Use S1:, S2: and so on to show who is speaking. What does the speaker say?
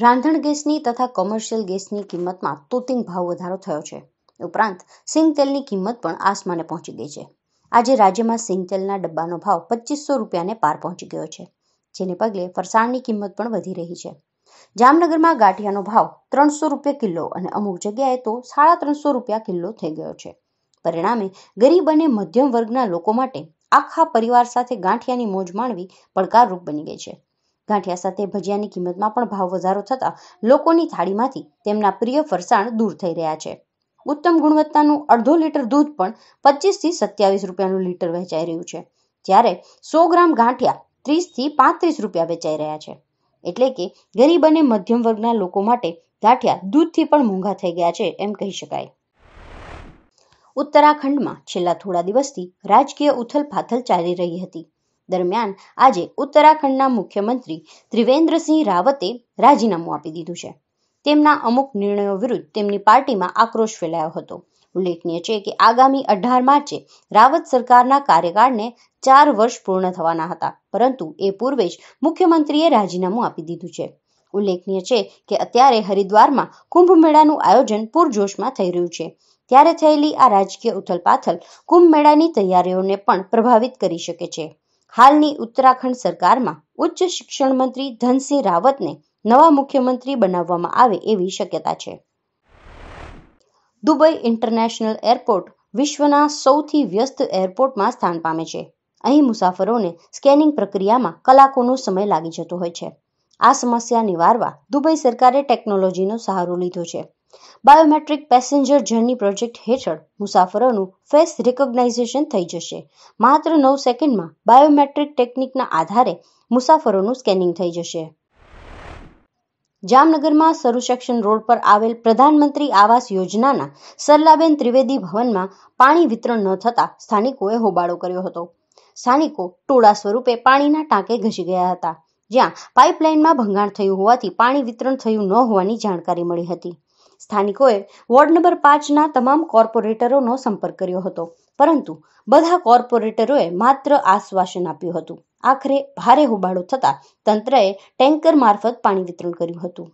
S1: રાંધણ ગેસની તથા કોમર્શિયલ ગેસની કિંમતમાં તોતિંગ ભાવ વધારો થયો છે ઉપરાંત સિંગતેલની કિંમત પણ આસમાને પહોંચી ગઈ છે આજે રાજ્યમાં સિંગતેલના ડબ્બાનો ભાવ પચીસો રૂપિયાને પાર પહોંચી ગયો છે જેને પગલે ફરસાણની કિંમત પણ વધી રહી છે જામનગરમાં ગાંઠિયાનો ભાવ ત્રણસો રૂપિયા કિલો અને અમુક જગ્યાએ તો સાડા ત્રણસો રૂપિયા કિલો થઈ ગયો છે પરિણામે ગરીબ અને મધ્યમ વર્ગના લોકો માટે આખા પરિવાર સાથે ગાંઠિયાની મોજ માણવી પડકારરૂપ બની ગઈ છે ગાંઠિયા સાથે ભજીયાની કિંમતમાં પણ ભાવ વધારો થતાં લોકોની થાળીમાંથી તેમના પ્રિય ફરસાણ દૂર થઈ રહ્યા છે ઉત્તમ ગુણવત્તાનું અડધો લીટર દૂધ પણ પચીસથી સત્યાવીસ રૂપિયાનું લીટર વેચાઈ રહ્યું છે જ્યારે સો ગ્રામ ગાંઠિયા ત્રીસથી પાંત્રીસ રૂપિયા વેચાઈ રહ્યા છે એટલે કે ગરીબ અને મધ્યમ વર્ગના લોકો માટે ગાંઠિયા દૂધથી પણ મોંઘા થઈ ગયા છે એમ કહી શકાય ઉત્તરાખંડમાં છેલ્લા થોડા દિવસથી રાજકીય ઉથલપાથલ ચાલી રહી હતી દરમિયાન આજે ઉત્તરાખંડના મુખ્યમંત્રી ત્રિવેન્દ્રસિંહ રાવતે રાજીનામું આપી દીધું છે તેમના અમુક નિર્ણયો વિરુદ્ધ તેમની પાર્ટીમાં આક્રોશ ફેલાયો હતો ઉલ્લેખનીય છે કે આગામી અઢાર માર્ચે રાવત સરકારના કાર્યકાળને ચાર વર્ષ પૂર્ણ થવાના હતા પરંતુ એ પૂર્વે જ મુખ્યમંત્રીએ રાજીનામું આપી દીધું છે ઉલ્લેખનીય છે કે અત્યારે હરિદ્વારમાં કુંભમેળાનું આયોજન પૂરજોશમાં થઈ રહ્યું છે ત્યારે થયેલી આ રાજકીય ઉથલપાથલ કુંભ મેળાની તૈયારીઓને પણ પ્રભાવિત કરી શકે છે હાલની ઉત્તરાખંડ સરકારમાં ઉચ્ચ શિક્ષણ મંત્રી ધનસિંહ રાવતને નવા મુખ્યમંત્રી બનાવવામાં આવે એવી શક્યતા છે દુબઈ ઇન્ટરનેશનલ એરપોર્ટ વિશ્વના સૌથી વ્યસ્ત એરપોર્ટમાં સ્થાન પામે છે અહીં મુસાફરોને સ્કેનિંગ પ્રક્રિયામાં કલાકોનો સમય લાગી જતો હોય છે આ સમસ્યા નિવારવા દુબઈ સરકારે ટેકનોલોજીનો સહારો લીધો છે બાયોમેટ્રિક પેસેન્જર જર્ની પ્રોજેક્ટ હેઠળ મુસાફરોનું ફેસ રિકોગ્નાઇઝેશન થઈ જશે માત્ર નવ સેકન્ડમાં બાયોમેટ્રિક ટેકનિકના આધારે મુસાફરોનું સ્કેનિંગ થઈ જશે જામનગરમાં સરુ રોડ પર આવેલ પ્રધાનમંત્રી આવાસ યોજનાના સરલાબેન ત્રિવેદી ભવનમાં પાણી વિતરણ ન થતાં સ્થાનિકોએ હોબાળો કર્યો હતો સ્થાનિકો ટોળા સ્વરૂપે પાણીના ટાંકે ઘસી ગયા હતા જ્યાં પાઇપલાઇનમાં ભંગાણ થયું હોવાથી પાણી વિતરણ થયું ન હોવાની જાણકારી મળી હતી સ્થાનિકોએ વોર્ડ નંબર પાંચના તમામ કોર્પોરેટરોનો સંપર્ક કર્યો હતો પરંતુ બધા કોર્પોરેટરોએ માત્ર આશ્વાસન આપ્યું હતું આખરે ભારે હોબાળો થતાં તંત્રએ ટેન્કર મારફત પાણી વિતરણ કર્યું હતું